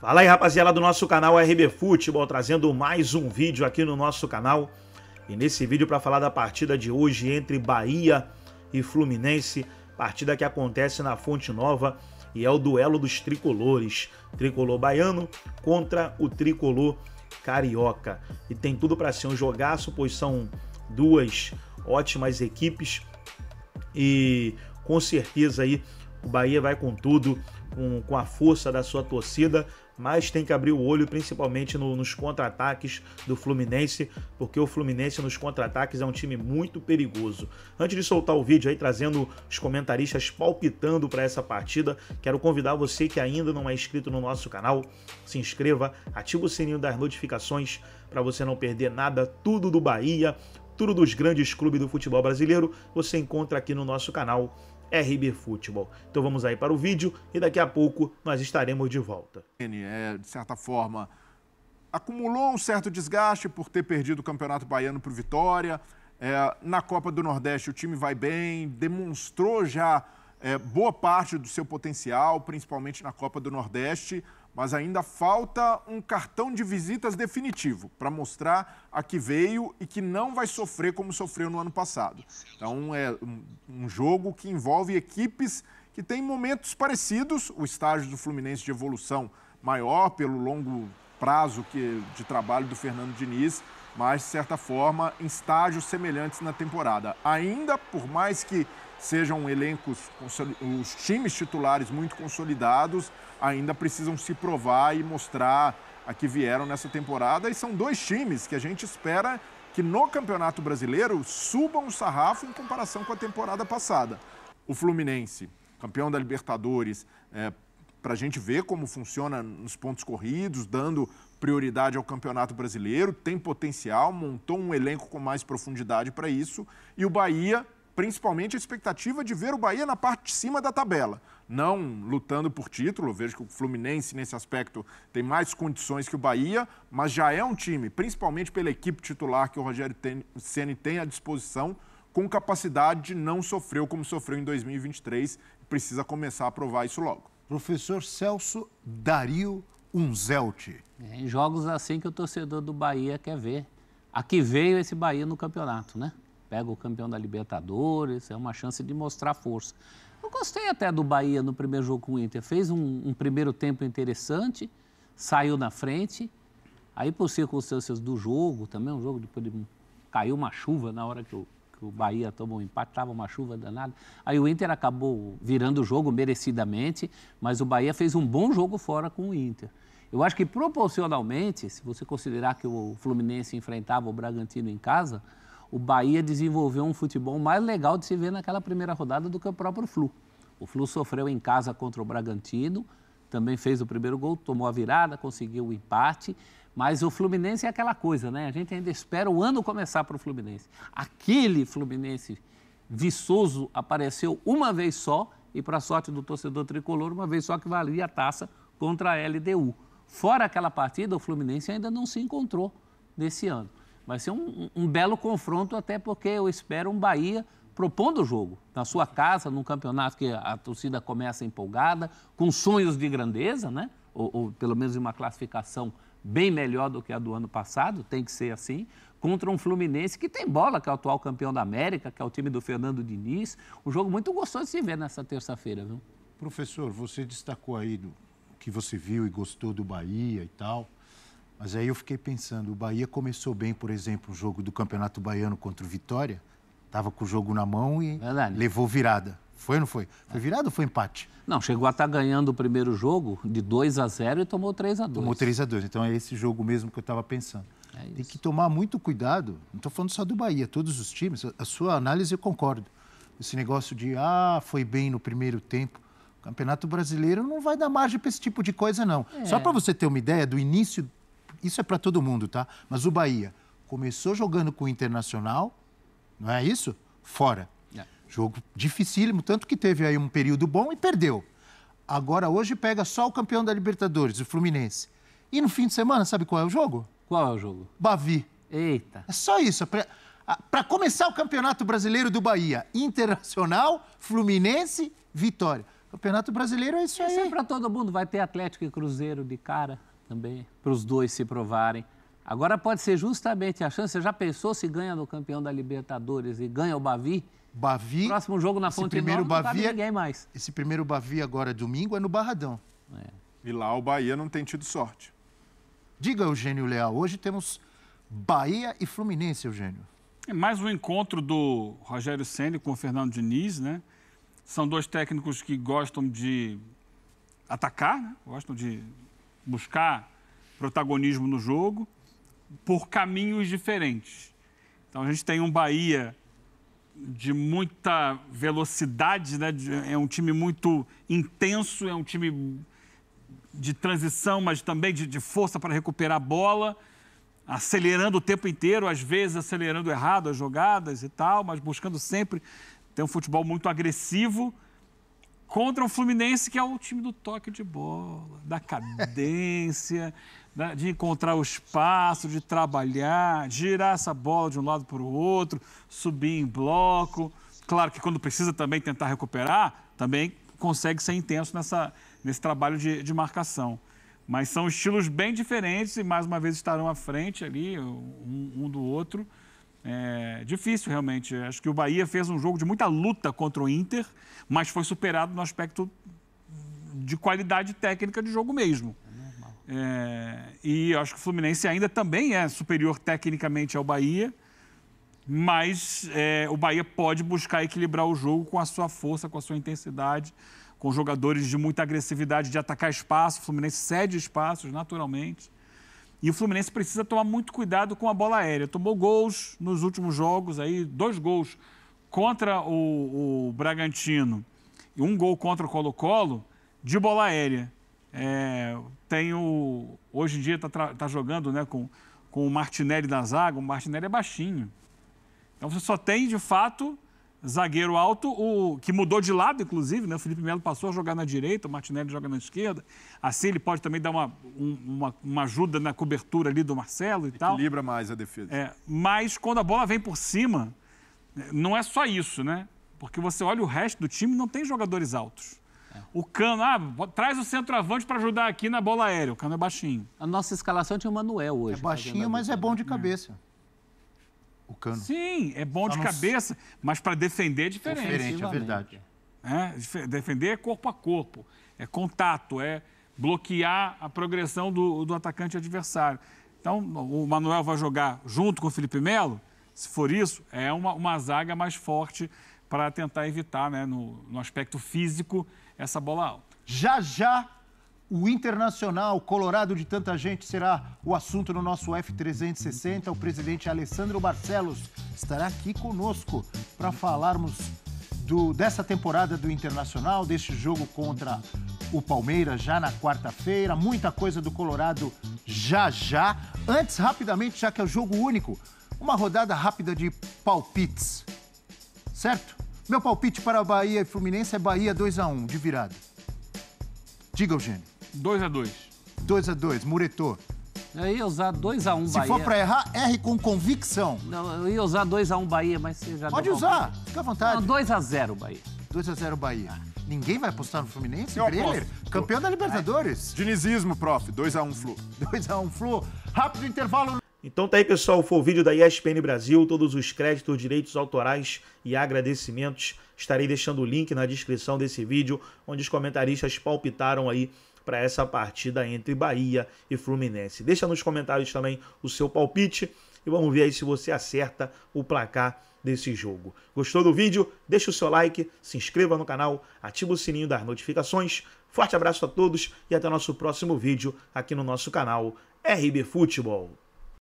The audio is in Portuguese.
Fala aí, rapaziada do nosso canal RB Futebol, trazendo mais um vídeo aqui no nosso canal. E nesse vídeo para falar da partida de hoje entre Bahia e Fluminense, partida que acontece na Fonte Nova e é o duelo dos tricolores, tricolor baiano contra o tricolor carioca. E tem tudo para ser um jogaço, pois são duas ótimas equipes e com certeza aí o Bahia vai com tudo com, com a força da sua torcida, mas tem que abrir o olho principalmente no, nos contra-ataques do Fluminense, porque o Fluminense nos contra-ataques é um time muito perigoso. Antes de soltar o vídeo aí trazendo os comentaristas palpitando para essa partida, quero convidar você que ainda não é inscrito no nosso canal, se inscreva, ative o sininho das notificações para você não perder nada, tudo do Bahia, tudo dos grandes clubes do futebol brasileiro, você encontra aqui no nosso canal RB Futebol. Então vamos aí para o vídeo e daqui a pouco nós estaremos de volta. É, de certa forma, acumulou um certo desgaste por ter perdido o Campeonato Baiano para o Vitória. É, na Copa do Nordeste o time vai bem, demonstrou já é, boa parte do seu potencial, principalmente na Copa do Nordeste mas ainda falta um cartão de visitas definitivo para mostrar a que veio e que não vai sofrer como sofreu no ano passado. Então é um jogo que envolve equipes que têm momentos parecidos, o estágio do Fluminense de evolução maior pelo longo prazo que, de trabalho do Fernando Diniz, mas de certa forma em estágios semelhantes na temporada. Ainda por mais que sejam elencos, os times titulares muito consolidados, ainda precisam se provar e mostrar a que vieram nessa temporada. E são dois times que a gente espera que no Campeonato Brasileiro subam o sarrafo em comparação com a temporada passada. O Fluminense, campeão da Libertadores, é, para a gente ver como funciona nos pontos corridos, dando prioridade ao Campeonato Brasileiro, tem potencial, montou um elenco com mais profundidade para isso. E o Bahia, principalmente a expectativa de ver o Bahia na parte de cima da tabela. Não lutando por título, vejo que o Fluminense, nesse aspecto, tem mais condições que o Bahia, mas já é um time, principalmente pela equipe titular que o Rogério Ceni tem à disposição, com capacidade de não sofrer como sofreu em 2023 e precisa começar a provar isso logo. Professor Celso Dario Unzelte. É, em jogos assim que o torcedor do Bahia quer ver. A que veio esse Bahia no campeonato, né? pega o campeão da Libertadores, é uma chance de mostrar força. Eu gostei até do Bahia no primeiro jogo com o Inter. Fez um, um primeiro tempo interessante, saiu na frente. Aí, por circunstâncias do jogo, também um jogo depois de, caiu uma chuva na hora que o, que o Bahia tomou um empate, estava uma chuva danada. Aí o Inter acabou virando o jogo merecidamente, mas o Bahia fez um bom jogo fora com o Inter. Eu acho que proporcionalmente, se você considerar que o Fluminense enfrentava o Bragantino em casa, o Bahia desenvolveu um futebol mais legal de se ver naquela primeira rodada do que o próprio Flu. O Flu sofreu em casa contra o Bragantino, também fez o primeiro gol, tomou a virada, conseguiu o empate. Mas o Fluminense é aquela coisa, né? A gente ainda espera o ano começar para o Fluminense. Aquele Fluminense viçoso apareceu uma vez só e, para sorte do torcedor tricolor, uma vez só que valia a taça contra a LDU. Fora aquela partida, o Fluminense ainda não se encontrou nesse ano. Vai ser um, um belo confronto, até porque eu espero um Bahia propondo o jogo, na sua casa, num campeonato que a torcida começa empolgada, com sonhos de grandeza, né? ou, ou pelo menos uma classificação bem melhor do que a do ano passado, tem que ser assim, contra um Fluminense que tem bola, que é o atual campeão da América, que é o time do Fernando Diniz. Um jogo muito gostoso de se ver nessa terça-feira, viu? Professor, você destacou aí do que você viu e gostou do Bahia e tal. Mas aí eu fiquei pensando, o Bahia começou bem, por exemplo, o jogo do Campeonato Baiano contra o Vitória, estava com o jogo na mão e Verdade. levou virada. Foi ou não foi? Foi é. virada ou foi empate? Não, chegou a estar tá ganhando o primeiro jogo de 2 a 0 e tomou 3 a 2. Tomou 3 a 2. Então é esse jogo mesmo que eu estava pensando. É Tem que tomar muito cuidado. Não estou falando só do Bahia, todos os times. A sua análise eu concordo. Esse negócio de ah, foi bem no primeiro tempo. O Campeonato Brasileiro não vai dar margem para esse tipo de coisa, não. É. Só para você ter uma ideia do início isso é para todo mundo, tá? Mas o Bahia começou jogando com o Internacional, não é isso? Fora. É. Jogo dificílimo, tanto que teve aí um período bom e perdeu. Agora hoje pega só o campeão da Libertadores, o Fluminense. E no fim de semana, sabe qual é o jogo? Qual é o jogo? Bavi. Eita. É só isso. Para começar o Campeonato Brasileiro do Bahia, Internacional, Fluminense, Vitória. Campeonato Brasileiro é isso aí. Isso é para todo mundo. Vai ter Atlético e Cruzeiro de cara também, para os dois se provarem. Agora pode ser justamente a chance. Você já pensou se ganha no campeão da Libertadores e ganha o Bavi? Bavi. Próximo jogo na Fonte primeiro Nova, Bavi, não é ninguém mais. Esse primeiro Bavi agora domingo é no Barradão. É. E lá o Bahia não tem tido sorte. Diga, Eugênio Leal, hoje temos Bahia e Fluminense, Eugênio. É mais um encontro do Rogério Senna com o Fernando Diniz, né? São dois técnicos que gostam de atacar, né? gostam de buscar protagonismo no jogo por caminhos diferentes. Então a gente tem um Bahia de muita velocidade, né? é um time muito intenso, é um time de transição, mas também de, de força para recuperar a bola, acelerando o tempo inteiro, às vezes acelerando errado as jogadas e tal, mas buscando sempre. ter um futebol muito agressivo contra um Fluminense que é o time do toque de bola, da cadência, da, né, de encontrar o espaço, de trabalhar, girar essa bola de um lado para o outro, subir em bloco. Claro que quando precisa também tentar recuperar, também consegue ser intenso nessa, nesse trabalho de, de marcação. Mas são estilos bem diferentes e mais uma vez estarão à frente ali, um, um do outro. É difícil, realmente. Acho que o Bahia fez um jogo de muita luta contra o Inter, mas foi superado no aspecto de qualidade técnica de jogo mesmo. É, e acho que o Fluminense ainda também é superior tecnicamente ao Bahia, mas é, o Bahia pode buscar equilibrar o jogo com a sua força, com a sua intensidade, com jogadores de muita agressividade, de atacar espaço. O Fluminense cede espaços naturalmente. E o Fluminense precisa tomar muito cuidado com a bola aérea. Tomou gols nos últimos jogos, aí dois gols contra o, o Bragantino e um gol contra o Colo-Colo de bola aérea. É, tem o, hoje em dia está tá jogando né, com, com o Martinelli na zaga. O Martinelli é baixinho. Então você só tem, de fato, zagueiro alto, o que mudou de lado, inclusive, né? O Felipe Melo passou a jogar na direita, o Martinelli joga na esquerda. Assim ele pode também dar uma, um, uma, uma, ajuda na cobertura ali do Marcelo e Equilibra tal. Equilibra mais a defesa. É, mas quando a bola vem por cima, não é só isso, né? Porque você olha o resto do time, não tem jogadores altos. É. O Cano, ah, traz o centroavante para ajudar aqui na bola aérea. O Cano é baixinho. A nossa escalação tinha o Manuel hoje. É baixinho, mas é bom né? de cabeça. É o cano. Sim, é bom Só de cabeça, mas para defender é diferente. É diferente, é verdade. É, defender é corpo a corpo, é contato, é bloquear a progressão do, do atacante adversário. Então, o Manuel vai jogar junto com o Felipe Melo, se for isso, é uma, uma zaga mais forte para tentar evitar, né, no, no aspecto físico, essa bola alta. Já, já, o Internacional Colorado de tanta gente será o assunto no nosso F360. O presidente Alessandro Barcelos estará aqui conosco para falarmos do, dessa temporada do Internacional, deste jogo contra o Palmeiras já na quarta-feira. Muita coisa do Colorado já já. Antes, rapidamente, já que é o jogo único, uma rodada rápida de palpites. Certo? Meu palpite para Bahia e Fluminense é Bahia 2 a 1 de virada. Diga, Eugênio. 2 a 2 2 a 2 Muretô. Eu ia usar 2x1 um, Bahia. Se for pra errar, erre com convicção. Não, eu ia usar 2x1 um, Bahia, mas você já Pode usar, palpite. fica à vontade. Não, 2x0 Bahia. 2x0 Bahia. Ninguém vai apostar no Fluminense? Eu Bremer, campeão da Libertadores. É. Dinizismo, prof. 2x1 um, Flu. 2x1 Flu. Rápido intervalo. Então tá aí, pessoal. Foi o vídeo da ESPN Brasil. Todos os créditos, direitos autorais e agradecimentos. Estarei deixando o link na descrição desse vídeo, onde os comentaristas palpitaram aí para essa partida entre Bahia e Fluminense. Deixa nos comentários também o seu palpite e vamos ver aí se você acerta o placar desse jogo. Gostou do vídeo? Deixa o seu like, se inscreva no canal, ativa o sininho das notificações. Forte abraço a todos e até nosso próximo vídeo aqui no nosso canal RB Futebol.